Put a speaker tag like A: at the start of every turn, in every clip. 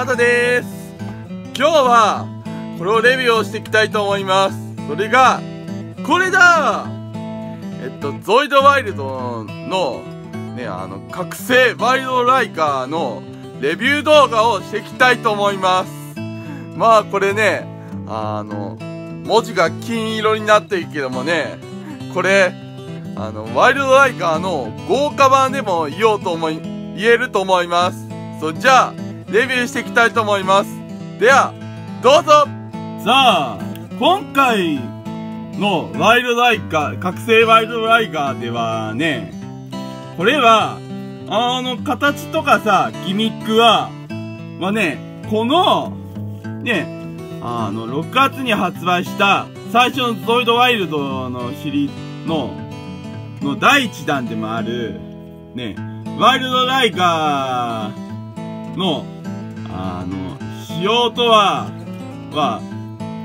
A: まだです。今日は、これをレビューをしていきたいと思います。それが、これだえっと、ゾイドワイルドの、ね、あの、覚醒ワイルドライカーのレビュー動画をしていきたいと思います。まあ、これね、あの、文字が金色になっているけどもね、これ、あの、ワイルドライカーの豪華版でも言おうと思い、言えると思います。そ、じゃあ、レビューしていきたいと思いますではどうぞさあ今回のワイルドライガー覚醒ワイルドライガーではねこれはあの形とかさギミックはまあねこのねあの、6月に発売した最初のゾイドワイルドのシリーズの、の第1弾でもある、ね、ワイルドライガーのあの、しようとは、は、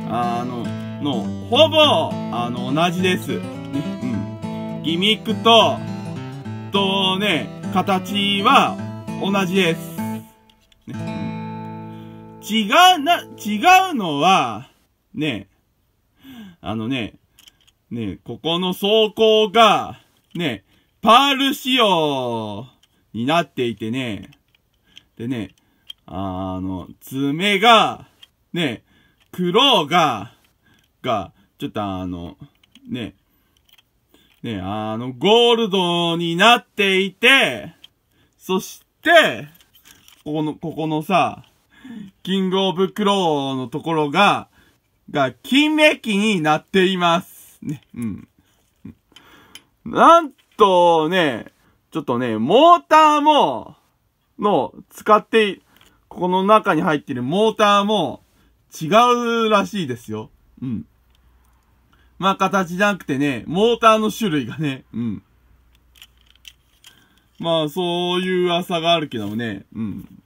A: あの、の、ほぼ、あの、同じです。ね、うん。ギミックと、とね、形は同じです。ね、違うな、違うのは、ね、あのね、ね、ここの走行が、ね、パール仕様になっていてね、でね、あの、爪が、ね、黒が、が、ちょっとあの、ね、ね、あの、ゴールドになっていて、そして、ここの、ここのさ、キングオブクローのところが、が、金メッキになっています。ね、うん。なんとね、ちょっとね、モーターも、の、使って、この中に入ってるモーターも違うらしいですよ。うん。まあ、形じゃなくてね、モーターの種類がね、うん。まあ、そういう噂があるけどもね、うん。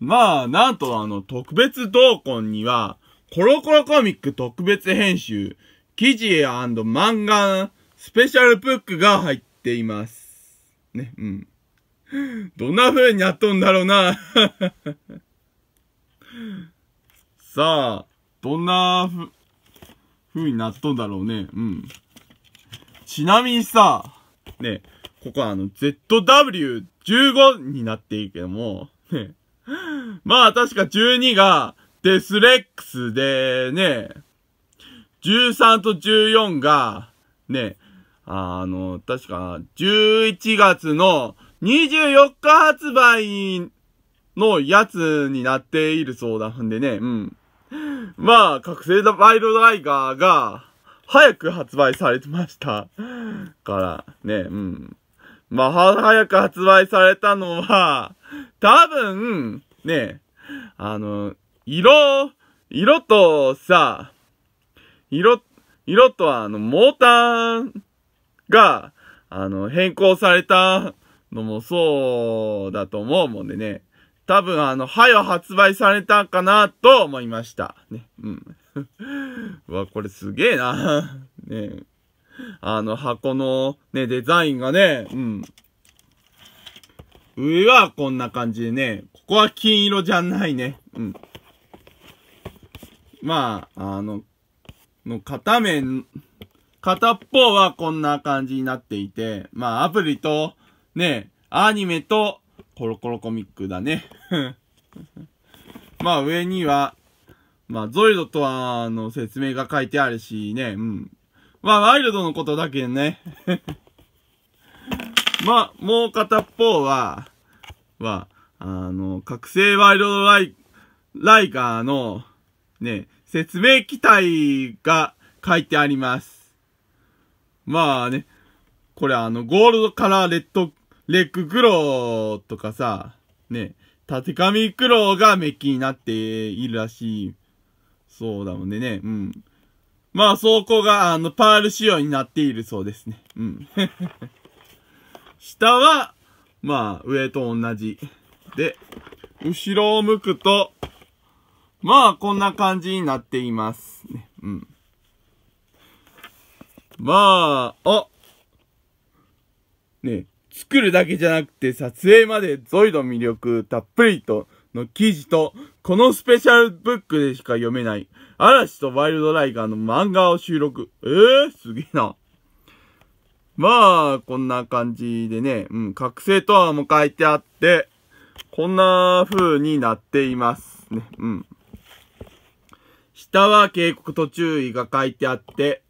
A: まあ、なんとあの、特別同梱には、コロコロコミック特別編集、記事漫画、スペシャルブックが入っています。ね、うん。どんな風になっとんだろうな。さあ、どんなふ、風になっとんだろうね。うん。ちなみにさ、ね、ここはあの、ZW15 になっていいけども、ね。まあ確か12がデスレックスでね、13と14が、ね、あの、確か11月の24日発売のやつになっているそうだ。んでね、うん。まあ、覚醒バイロライガーが、早く発売されてました。から、ね、うん。まあ、早く発売されたのは、多分、ね、あの、色、色とさ、色、色とあの、モーターが、あの、変更されたのもそうだと思うもんでね。多分あの、早発売されたかなと思いました。ね。うん。うわ、これすげえな。ねあの箱のね、デザインがね、うん。上はこんな感じでね、ここは金色じゃないね。うん。まあ、あの、の片面、片っぽはこんな感じになっていて、まあアプリとねえ、アニメとコロコロコミックだね。まあ上には、まあゾイドとはの説明が書いてあるしね、うん。まあワイルドのことだけね。まあ、もう片っぽは、は、あの、覚醒ワイルドライ、ライガーの、ね、説明機体が書いてあります。まあね、これあの、ゴールドカラーレッドレッククロとかさ、ね、縦髪クロがメッキになっているらしい。そうだもんね、ね、うん。まあ、走行が、あの、パール仕様になっているそうですね。うん。下は、まあ、上と同じ。で、後ろを向くと、まあ、こんな感じになっています。ね、うん。まあ、あね作るだけじゃなくて撮影までゾイの魅力たっぷりとの記事と、このスペシャルブックでしか読めない、嵐とワイルドライガーの漫画を収録。えぇ、ー、すげえな。まあ、こんな感じでね、うん、覚醒とはも書いてあって、こんな風になっていますね、うん。下は警告と注意が書いてあって、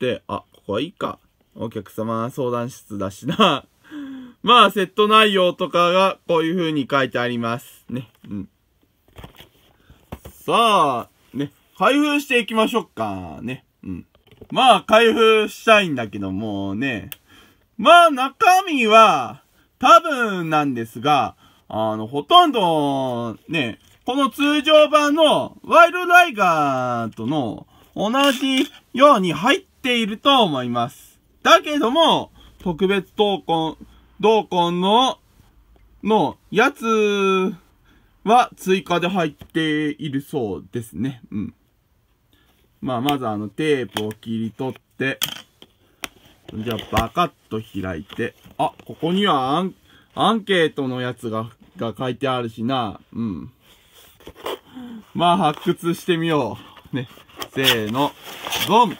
A: で、あ、ここはいいか。お客様相談室だしな。まあ、セット内容とかがこういう風に書いてあります。ね。うん。さあ、ね、開封していきましょうか。ね。うん。まあ、開封したいんだけどもね。まあ、中身は、多分なんですが、あの、ほとんど、ね、この通常版のワイルドライガーとの同じように入っていると思います。だけども、特別闘魂、同魂の、のやつは追加で入っているそうですね。うん。まあ、まずあのテープを切り取って、じゃあバカッと開いて、あ、ここにはアン、アンケートのやつが、が書いてあるしな。うん。まあ、発掘してみよう。ね。せーの、ドン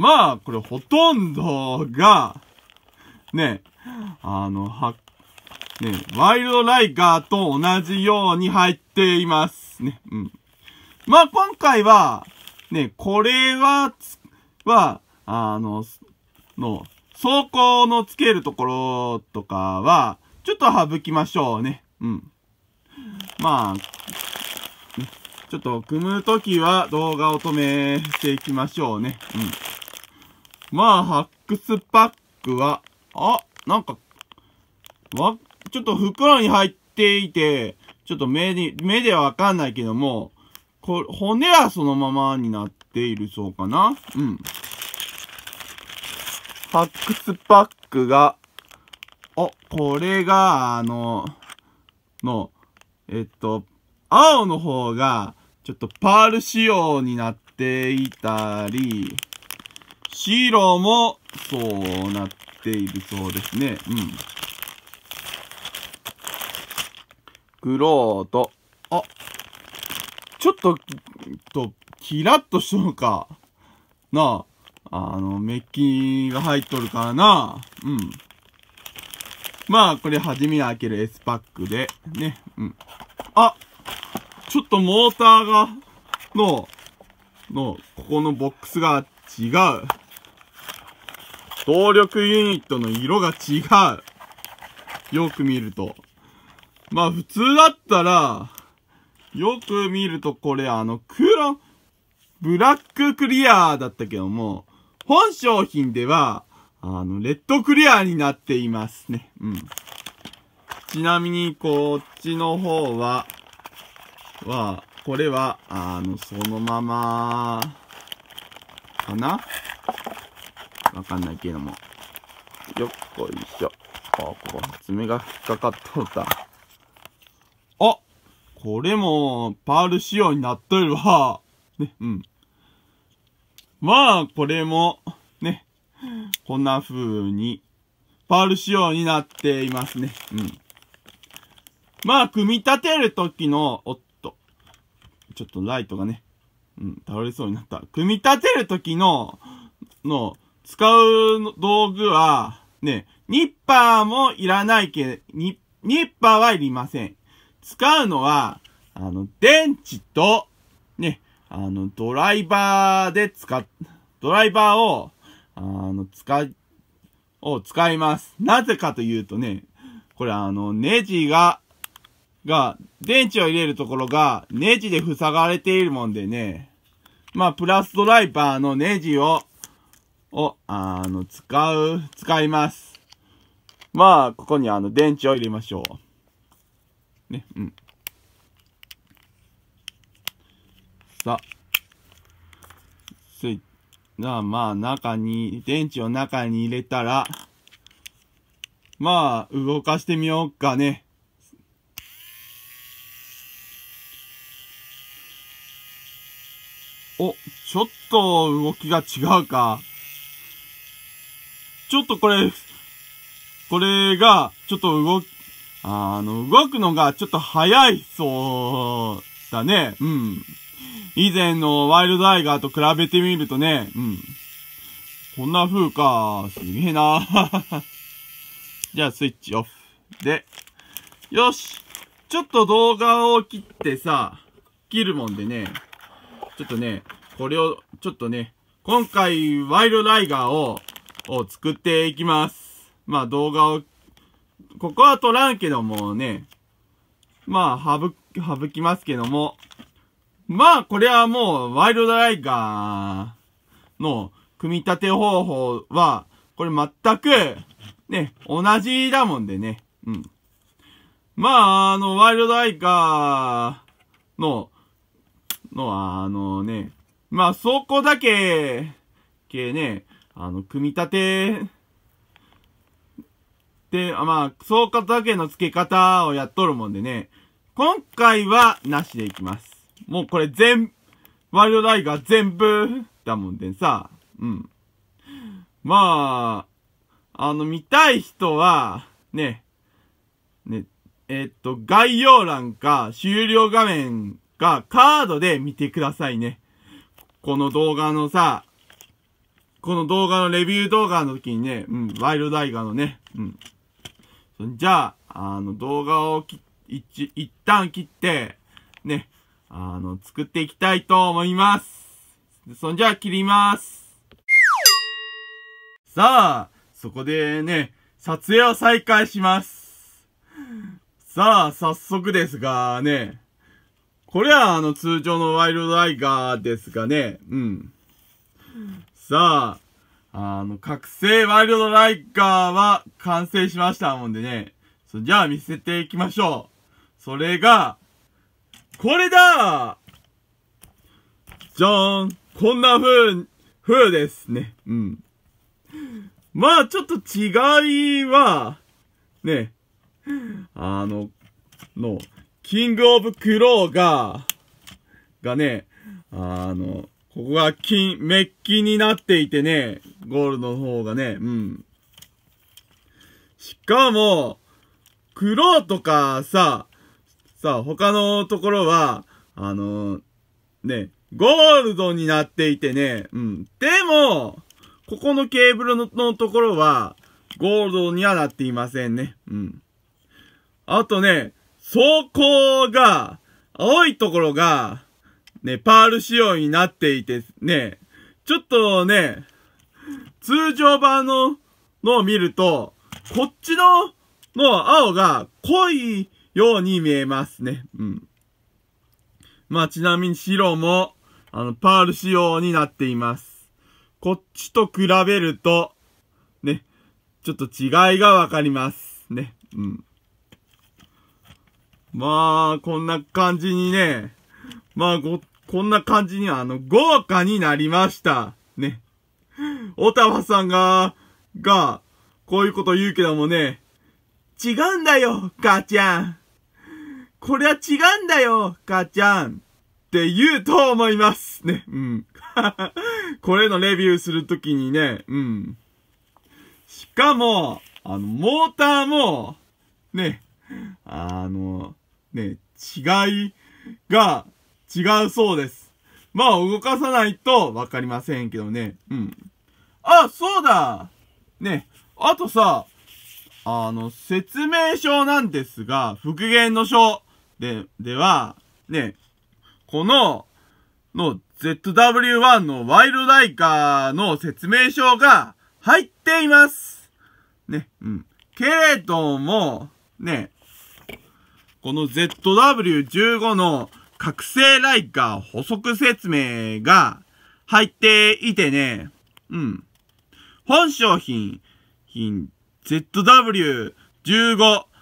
A: まあ、これほとんどが、ね、あの、は、ね、ワイルドライガーと同じように入っています。ね、うん。まあ、今回は、ね、これは、は、あの、の、走行のつけるところとかは、ちょっと省きましょうね。うん。まあ、ちょっと組むときは動画を止めしていきましょうね。うん。まあ、ハックスパックは、あ、なんか、わ、ちょっと袋に入っていて、ちょっと目に、目ではわかんないけども、こ骨はそのままになっているそうかな。うん。ハックスパックが、お、これが、あの、の、えっと、青の方が、ちょっとパール仕様になっていたり、白も、そうなっているそうですね。うん。黒と、あ、ちょっと、と、キラッとしとるか。なあ、あの、メッキが入っとるからな。うん。まあ、これ、初め開ける S パックで、ね。うん。あちょっとモーターが、の、の、ここのボックスが違う。暴力ユニットの色が違う。よく見ると。まあ普通だったら、よく見るとこれあの黒、ブラッククリアーだったけども、本商品では、あの、レッドクリアになっていますね。うん。ちなみに、こっちの方は、は、これは、あの、そのまま、かなわかんないけども。よっこいしょ。あ、ここ、爪が引っかかっとった。あこれも、パール仕様になっとるわ。ね、うん。まあ、これも、ね、こんな風に、パール仕様になっていますね。うん。まあ、組み立てる時の、おっと、ちょっとライトがね、うん、倒れそうになった。組み立てる時の、の、使う道具は、ね、ニッパーもいらないけ、ニニッパーはいりません。使うのは、あの、電池と、ね、あの、ドライバーで使っ、ドライバーを、あの、使、を使います。なぜかというとね、これあの、ネジが、が、電池を入れるところが、ネジで塞がれているもんでね、まあ、プラスドライバーのネジを、を、あの、使う、使います。まあ、ここにあの、電池を入れましょう。ね、うん。さあ、スイッまあ、中に、電池を中に入れたら、まあ、動かしてみようかね。お、ちょっと動きが違うか。ちょっとこれ、これが、ちょっと動き、あの、動くのがちょっと早いそうだね。うん。以前のワイルドアイガーと比べてみるとね、うん。こんな風か。すげえな。じゃあスイッチオフ。で、よし。ちょっと動画を切ってさ、切るもんでね、ちょっとね、これを、ちょっとね、今回、ワイルドライガーを、を作っていきます。まあ動画を、ここは撮らんけどもね、まあ省、省きますけども、まあこれはもうワイルドライガーの組み立て方法は、これ全く、ね、同じだもんでね、うん。まあ、あの、ワイルドライカーの、のは、あのね、まあ、そこだけ、系ね、あの、組み立て、で、あまあ、総括だけの付け方をやっとるもんでね、今回はなしでいきます。もうこれ全、ワイルドライガー全部だもんでさ、うん。まあ、あの、見たい人は、ね、ね、えっと、概要欄か終了画面かカードで見てくださいね。この動画のさ、この動画のレビュー動画の時にね、うん、ワイルドライガーのね、うん。じゃあ、あの、動画をき、一、一旦切って、ね、あの、作っていきたいと思います。そんじゃあ、切ります。さあ、そこでね、撮影を再開します。さあ、早速ですがね、これはあの通常のワイルドライガーですがね、うん。さあ、あの、覚醒ワイルドライカーは完成しましたもんでね。じゃあ見せていきましょう。それが、これだじゃーんこんな風、風ですね。うん。まあ、ちょっと違いは、ね、あの、の、キングオブクローが、がね、あの、ここが金、メッキになっていてね、ゴールドの方がね、うん。しかも、黒とかさ、さ、他のところは、あのー、ね、ゴールドになっていてね、うん。でも、ここのケーブルのところは、ゴールドにはなっていませんね。うん。あとね、走行が、青いところが、ね、パール仕様になっていて、ね、ちょっとね、通常版の、のを見ると、こっちの、の青が濃いように見えますね。うん。まあ、ちなみに白も、あの、パール仕様になっています。こっちと比べると、ね、ちょっと違いがわかります。ね、うん。まあ、こんな感じにね、まあ、ごっこんな感じにはあの、豪華になりました。ね。オタワさんが、が、こういうこと言うけどもね、違うんだよ、母ちゃん。これは違うんだよ、母ちゃん。って言うと思います。ね、うん。これのレビューするときにね、うん。しかも、あの、モーターも、ね、あの、ね、違いが、違うそうです。まあ、動かさないとわかりませんけどね。うん。あ、そうだね、あとさ、あの、説明書なんですが、復元の書で、では、ね、この、の ZW1 のワイルドライカーの説明書が入っています。ね、うん。けれども、ね、この ZW15 の覚醒ライカー補足説明が入っていてね、うん。本商品、品 ZW15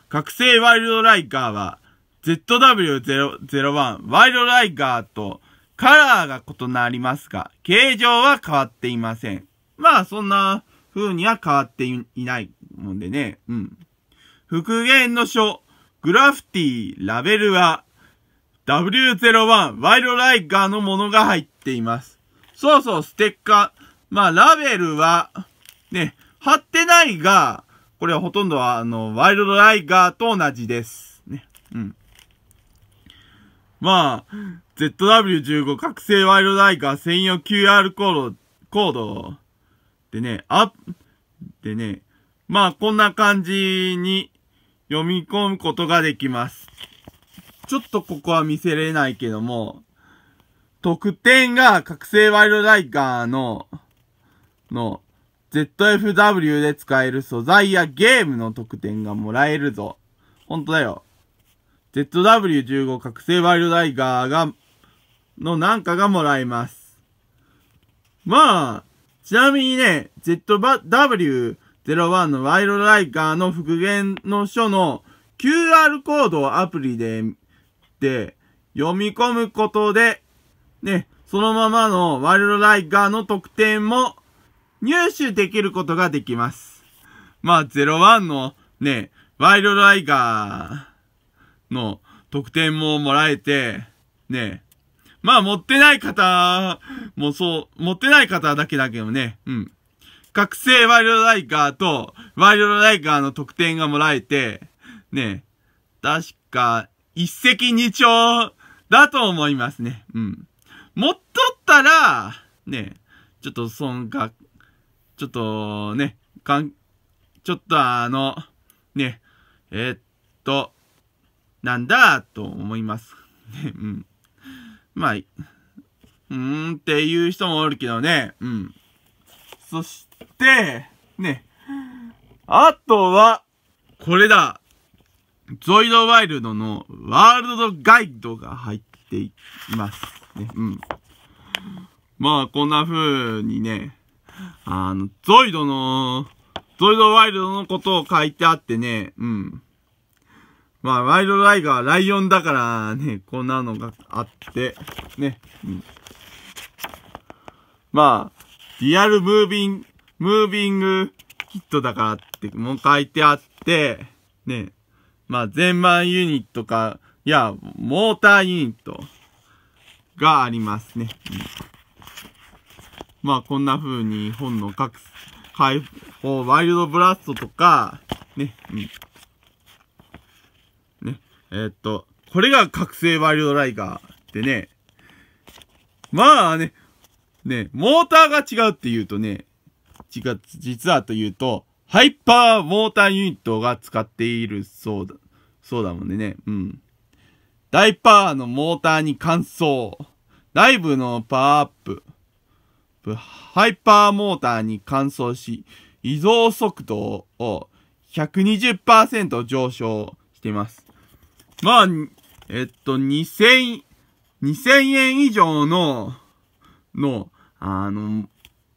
A: 覚醒ワイルドライカーは ZW001 ワイルドライカーとカラーが異なりますが、形状は変わっていません。まあ、そんな風には変わっていないもんでね。うん。復元の書、グラフィティ、ラベルは、W01 ワイドライガーのものが入っています。そうそう、ステッカー。まあ、ラベルは、ね、貼ってないが、これはほとんどは、あの、ワイルドライガーと同じです。ね。うん。まあ、ZW15 覚醒ワイルドライガー専用 QR コード、コードでね、あ、でね、まあ、こんな感じに読み込むことができます。ちょっとここは見せれないけども、特典が覚醒ワイルドライカーの、の、ZFW で使える素材やゲームの特典がもらえるぞ。ほんとだよ。ZW15 覚醒ワイルドライカーが、のなんかがもらえます。まあ、ちなみにね、ZW01 のワイルドライカーの復元の書の QR コードをアプリで、読み込むことで、ね、そのままのワイルドライガーの特典も入手できることができます。まあ、01のね、ワイルドライガーの特典ももらえて、ね、まあ、持ってない方もそう、持ってない方だけだけどね、うん。覚醒ワイルドライガーと、ワイルドライガーの特典がもらえて、ね、確か、一石二鳥だと思いますね。うん。持っとったら、ね、ちょっと損が、ちょっとね、かん、ちょっとあの、ね、えー、っと、なんだ、と思います。ね、うん。まあ、うーんっていう人もおるけどね、うん。そして、ね、あとは、これだ。ゾイドワイルドのワールドガイドが入っています。ね、うん。まあ、こんな風にね、あの、ゾイドの、ゾイドワイルドのことを書いてあってね、うん。まあ、ワイルドライガーはライオンだからね、こんなのがあって、ね、うん。まあ、リアルムービング、ムービングキットだからって、もう書いてあって、ね、まあ、全盤ユニットか、いや、モーターユニットがありますね。うん、まあ、こんな風に本の各、解放、ワイルドブラストとか、ね、うん。ね、えー、っと、これが覚醒ワイルドライガーってね、まあね、ね、モーターが違うって言うとね、違う、実はというと、ハイパーモーターユニットが使っているそうだ、そうだもんね。うん。ダイパーのモーターに乾燥。ライブのパワーアップ。ハイパーモーターに乾燥し、移動速度を120%上昇しています。まあ、えっと、2000、2000円以上の、の、あの、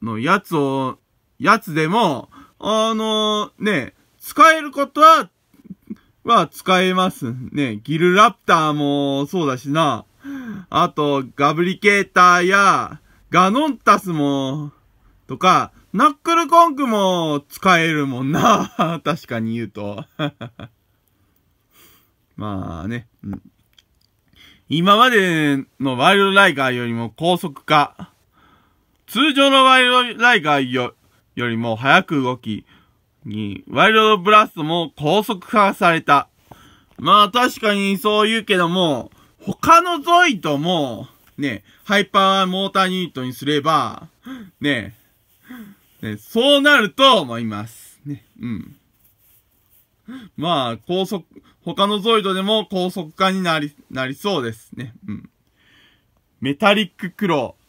A: のやつを、やつでも、あのー、ね、使えることは、は使えますね。ギルラプターもそうだしな。あと、ガブリケーターや、ガノンタスも、とか、ナックルコンクも使えるもんな。確かに言うと。まあね、うん。今までのワイルドライガーよりも高速化。通常のワイルドライガーよよりも早く動き、に、ワイルドブラストも高速化された。まあ確かにそう言うけども、他のゾイドも、ね、ハイパーモーターニートにすれば、ね、ね、そうなると思います。ね、うん。まあ、高速、他のゾイドでも高速化になり、なりそうですね。うん。メタリッククロー。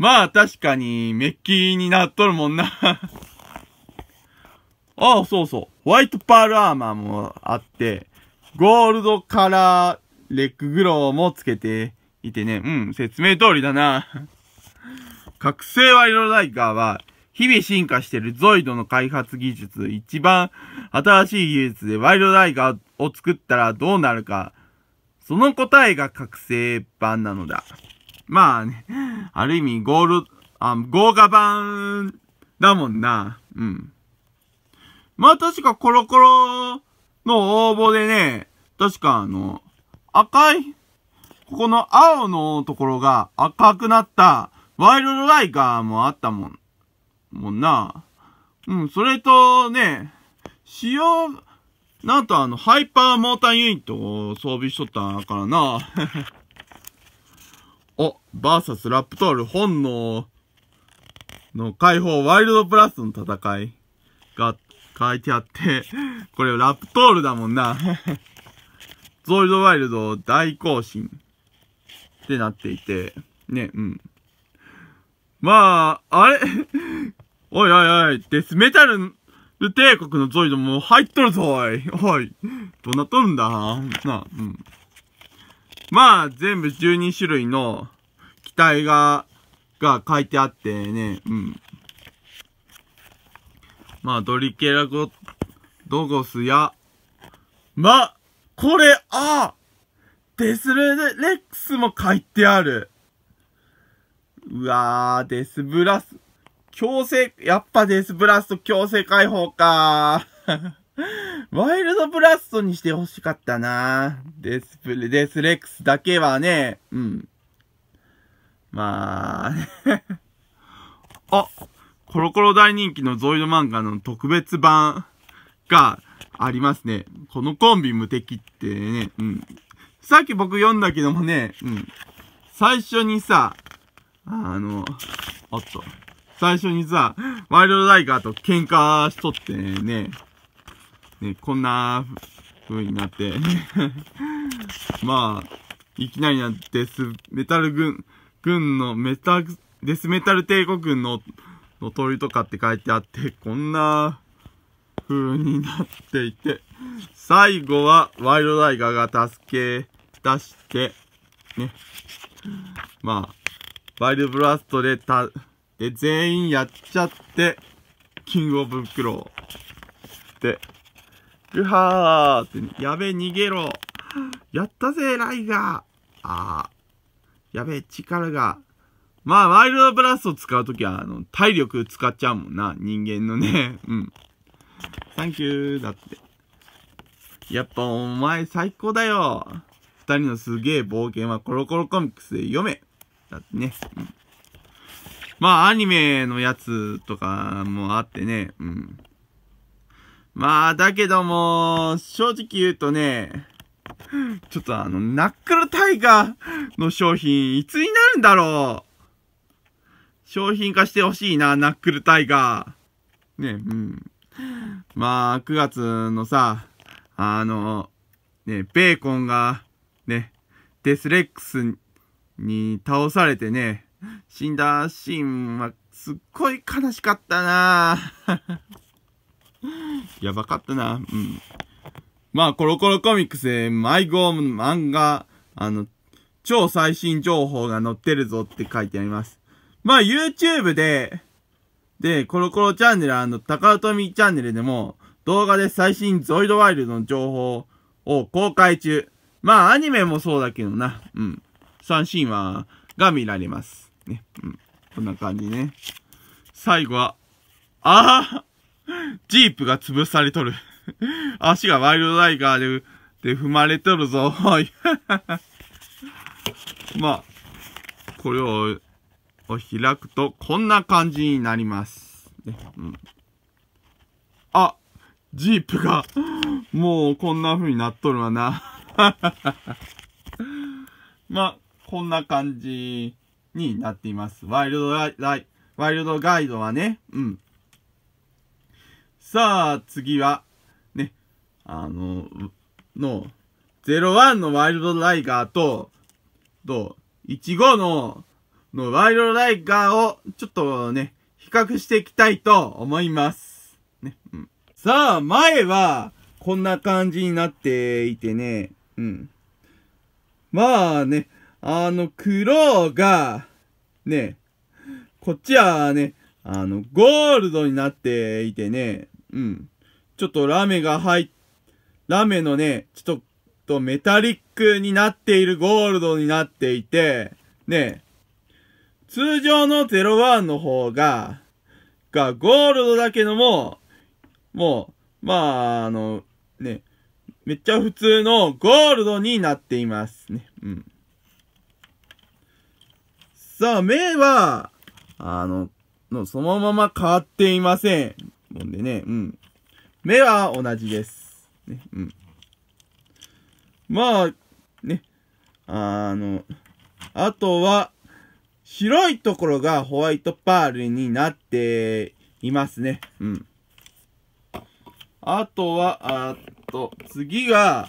A: まあ確かに、メッキになっとるもんなあ あ、そうそう。ホワイトパールアーマーもあって、ゴールドカラーレッググローもつけていてね。うん、説明通りだな。覚醒ワイドライガーは、日々進化してるゾイドの開発技術、一番新しい技術でワイドライガーを作ったらどうなるか、その答えが覚醒版なのだ。まあね、ある意味ゴール、あ、豪華版だもんな。うん。まあ確かコロコロの応募でね、確かあの、赤い、ここの青のところが赤くなったワイルドライガーもあったもん、もんな。うん、それとね、使用、なんとあの、ハイパーモーターユニットを装備しとったからな。お、バーサスラプトール本能の解放ワイルドプラスの戦いが書いてあって、これラプトールだもんな。ゾイドワイルド大更新ってなっていて、ね、うん。まあ、あれおいおいおい、デスメタル帝国のゾイドも入っとるぞおい。おい、どうなっとるんだな、うん。まあ、全部12種類の機体が、が書いてあってね、うん。まあ、ドリケラゴ、ドゴスや、まあ、これ、あデスレレックスも書いてある。うわー、デスブラス、強制、やっぱデスブラスト強制解放かー。ワイルドブラストにして欲しかったなデスプレ、デスレックスだけはね、うん。まあ、ね あ、コロコロ大人気のゾイド漫画の特別版がありますね。このコンビ無敵ってね、うん。さっき僕読んだけどもね、うん。最初にさ、あの、おっと。最初にさ、ワイルドライガーと喧嘩しとってね、ね、こんな風になって まあ、いきなりなデスメタル軍、軍のメタ、デスメタル帝国軍の、の鳥とかって書いてあって、こんな風になっていて、最後はワイルドライガーが助け出して、ね。まあ、ワイルブラストでた、で、全員やっちゃって、キングオブクロー。で、ぐはーって、やべ、逃げろ。やったぜ、ライガー。ああ。やべ、力が。まあ、ワイルドブラスト使うときは、あの、体力使っちゃうもんな。人間のね。うん。サンキュー、だって。やっぱ、お前最高だよ。二人のすげえ冒険はコロコロコミックスで読め。だってね。うん、まあ、アニメのやつとかもあってね。うん。まあ、だけども、正直言うとね、ちょっとあの、ナックルタイガーの商品、いつになるんだろう商品化してほしいな、ナックルタイガー。ね、うん。まあ、9月のさ、あの、ね、ベーコンが、ね、デスレックスに倒されてね、死んだシーンはすっごい悲しかったな やばかったな。うん。まあ、コロコロコミックスで、迷子漫画、あの、超最新情報が載ってるぞって書いてあります。まあ、YouTube で、で、コロコロチャンネル、あの、タカトミチャンネルでも、動画で最新ゾイドワイルドの情報を公開中。まあ、アニメもそうだけどな。うん。三神話が見られます。ね。うん。こんな感じね。最後は、ああジープが潰されとる。足がワイルドライガーで、で踏まれとるぞ。まあ、これを、を開くと、こんな感じになります。ねうん、あ、ジープが、もうこんな風になっとるわな。まあ、こんな感じになっています。ワイルドライ、ワイルドガイドはね、うん。さあ、次は、ね、あの、の、01のワイルドライガーと、と、15の、のワイルドライガーを、ちょっとね、比較していきたいと思います。ね、うん。さあ、前は、こんな感じになっていてね、うん。まあね、あの、黒が、ね、こっちはね、あの、ゴールドになっていてね、うん。ちょっとラメが入っ、ラメのね、ちょっとメタリックになっているゴールドになっていて、ね、通常の01の方が、がゴールドだけども、もう、まあ、あの、ね、めっちゃ普通のゴールドになっていますね。うん。さあ、目は、あの、のそのまま変わっていません。もんでね、うん。目は同じです。ね、うん。まあ、ね、あの、あとは、白いところがホワイトパールになっていますね。うん。あとは、あと、次が、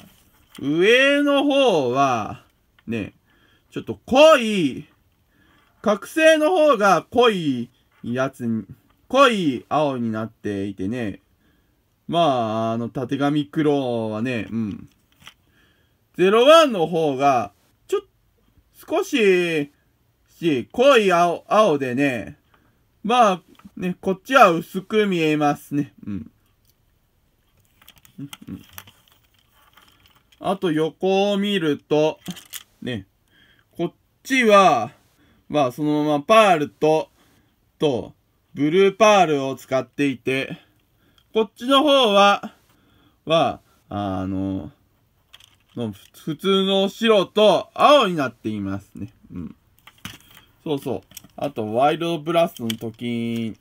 A: 上の方は、ね、ちょっと濃い、覚醒の方が濃いやつに、濃い青になっていてね、まあ、あの、縦紙黒はね、うん。01の方が、ちょっ、少し、し、濃い青、青でね、まあ、ね、こっちは薄く見えますね。うん、あと横を見ると、ね、こっちは、まあそのままパールと、と、ブルーパールを使っていて、こっちの方は、は、あの、の普通の白と青になっていますね。うん。そうそう。あと、ワイルドブラストの時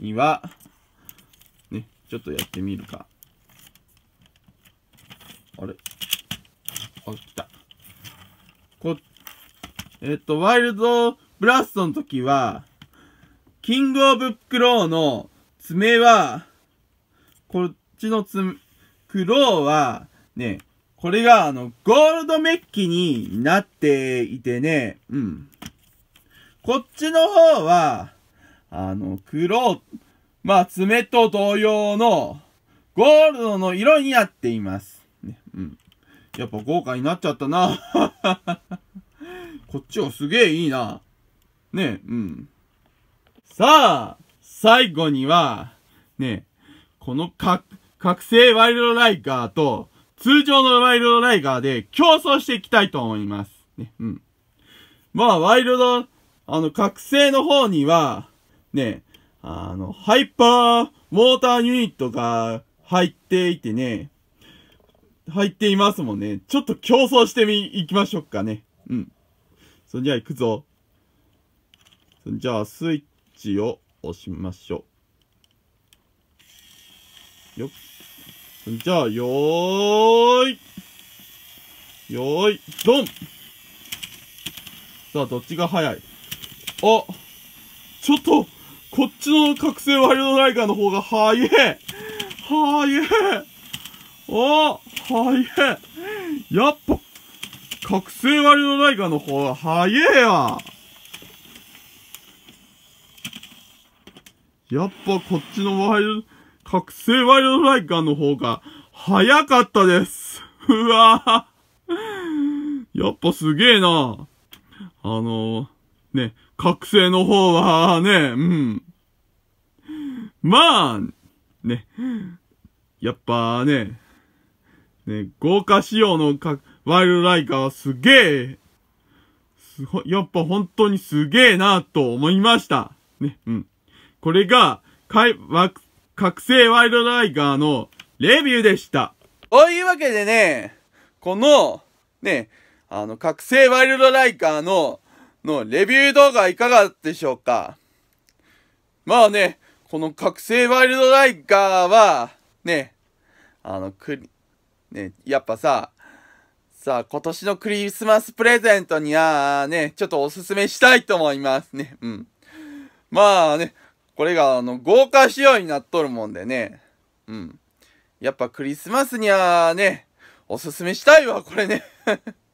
A: には、ね、ちょっとやってみるか。あれあ、来た。こ、えっと、ワイルドブラストの時は、キングオブクローの爪は、こっちの爪、クローは、ね、これがあの、ゴールドメッキになっていてね、うん。こっちの方は、あの、黒、まあ、爪と同様の、ゴールドの色になっています。ね、うん。やっぱ豪華になっちゃったな。こっちはすげえいいな。ね、うん。さあ、最後には、ね、この覚、覚醒ワイルドライガーと、通常のワイルドライガーで競争していきたいと思います。ね、うん。まあ、ワイルド、あの、覚醒の方には、ね、あの、ハイパーウォーターユニットが入っていてね、入っていますもんね。ちょっと競争してみ、いきましょうかね。うん。そんじゃあ行くぞ。そんじゃあ、スイッチを押しましょう。よっ。じゃあ、よーい。よーい、ドンさあ、どっちが早いあちょっと、こっちの覚醒ワイルドライガーの方が早え早えあ早えやっぱ、覚醒ワイルドライガーの方が早えややっぱこっちのワイル覚醒ワイルドライカーの方が早かったです。うわぁ。やっぱすげえなあのー、ね、覚醒の方はね、うん。まあ、ね、やっぱね、ね、豪華仕様のかワイルドライカーはすげえ、すご、やっぱ本当にすげえなと思いました。ね、うん。これが、かい、わ、覚醒ワイルドライガーのレビューでした。というわけでね、この、ね、あの、覚醒ワイルドライガーの、のレビュー動画いかがでしょうかまあね、この覚醒ワイルドライガーは、ね、あの、くり、ね、やっぱさ、さあ、今年のクリスマスプレゼントには、ね、ちょっとおすすめしたいと思いますね。うん。まあね、これがあの豪華仕様になっとるもんでね。うん。やっぱクリスマスにはね、おすすめしたいわ、これね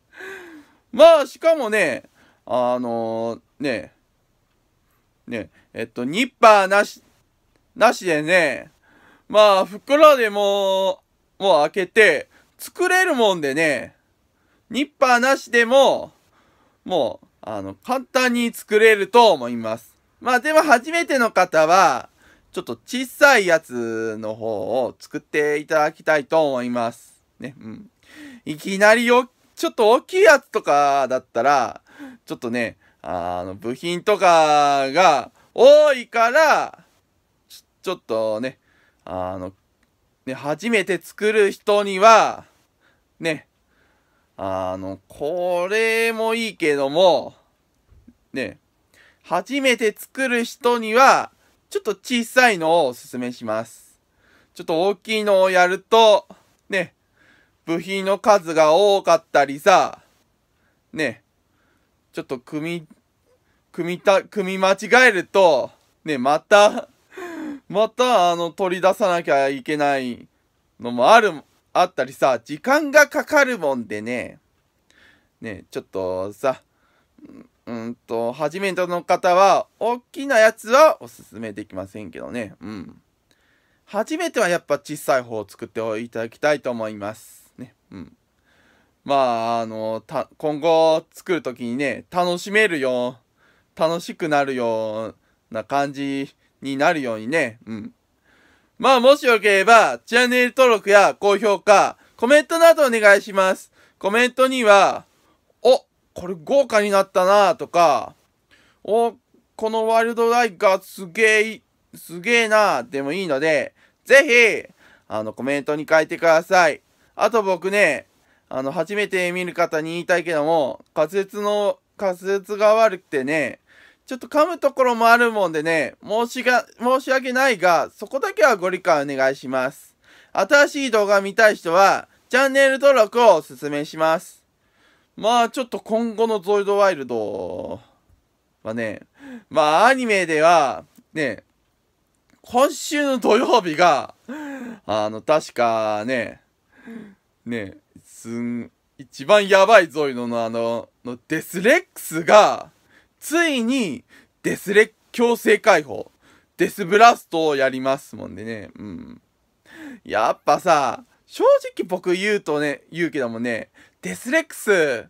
A: まあ、しかもね、あのー、ね、ね、えっと、ニッパーなし、なしでね、まあ、袋でも、もう開けて、作れるもんでね、ニッパーなしでも、もう、あの、簡単に作れると思います。まあでも初めての方は、ちょっと小さいやつの方を作っていただきたいと思います。ね、うん。いきなりよ、ちょっと大きいやつとかだったら、ちょっとね、あの、部品とかが多いから、ちちょっとね、あの、ね、初めて作る人には、ね、あの、これもいいけども、ね、初めて作る人には、ちょっと小さいのをおすすめします。ちょっと大きいのをやると、ね、部品の数が多かったりさ、ね、ちょっと組み、組みた、組み間違えると、ね、またまたあの取り出さなきゃいけないのもある、あったりさ、時間がかかるもんでね、ね、ちょっとさ、うんと、初めての方は、大きなやつはおすすめできませんけどね。うん。初めてはやっぱ小さい方を作っていただきたいと思います。ね。うん。まあ、あの、た、今後作る時にね、楽しめるよ、楽しくなるような感じになるようにね。うん。まあ、もしよければ、チャンネル登録や高評価、コメントなどお願いします。コメントには、これ豪華になったなとか、お、このワイルドライガーすげえ、すげえなでもいいので、ぜひ、あの、コメントに書いてください。あと僕ね、あの、初めて見る方に言いたいけども、滑舌の、滑舌が悪くてね、ちょっと噛むところもあるもんでね、申しが、申し訳ないが、そこだけはご理解お願いします。新しい動画見たい人は、チャンネル登録をお勧めします。まあちょっと今後のゾイドワイルドはね、まあアニメでは、ね、今週の土曜日が、あの、確かね、ね、すん、一番やばいゾイドのあの、のデスレックスが、ついにデスレック強制解放、デスブラストをやりますもんでね、うん。やっぱさ、正直僕言うとね、言うけどもね、デスレックス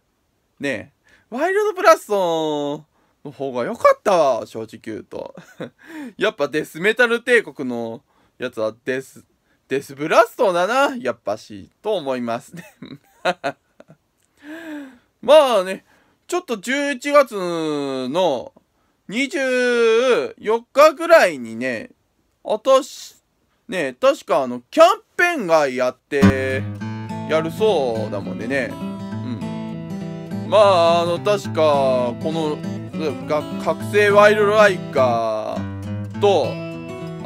A: ねえ、ワイルドブラストの方が良かったわ、正直言うと。やっぱデスメタル帝国のやつはデス、デスブラストだな、やっぱし、と思いますね。まあね、ちょっと11月の24日ぐらいにね、私、ね、確かあの、キャンペーンがやって、やるそうだもんでね。うん。まあ、あの、確か、この、学覚醒ワイルドライカーと、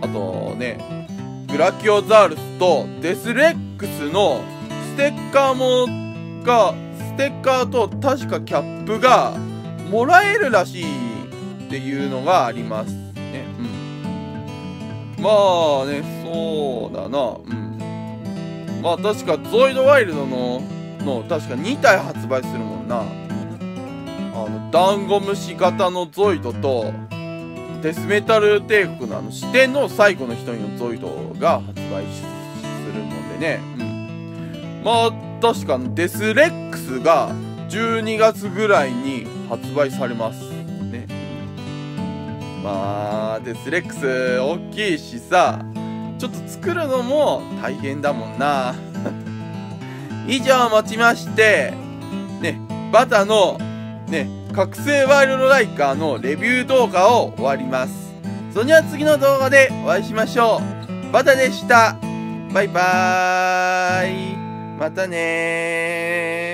A: あとね、グラキオザウルスとデスレックスのステッカーも、が、ステッカーと確かキャップがもらえるらしいっていうのがありますね。うん。まあね、そうだな。うん。あ確かゾイドワイルドのの確か2体発売するもんなあのダンゴムシ型のゾイドとデスメタル帝国のあの視点の最後の一人のゾイドが発売するのでねうんまあ確かデスレックスが12月ぐらいに発売されますねまあデスレックス大きいしさちょっと作るのも大変だもんな。以上をもちまして、ね、バタの、ね、覚醒ワイルドライカーのレビュー動画を終わります。それでは次の動画でお会いしましょう。バタでした。バイバーイ。またねー。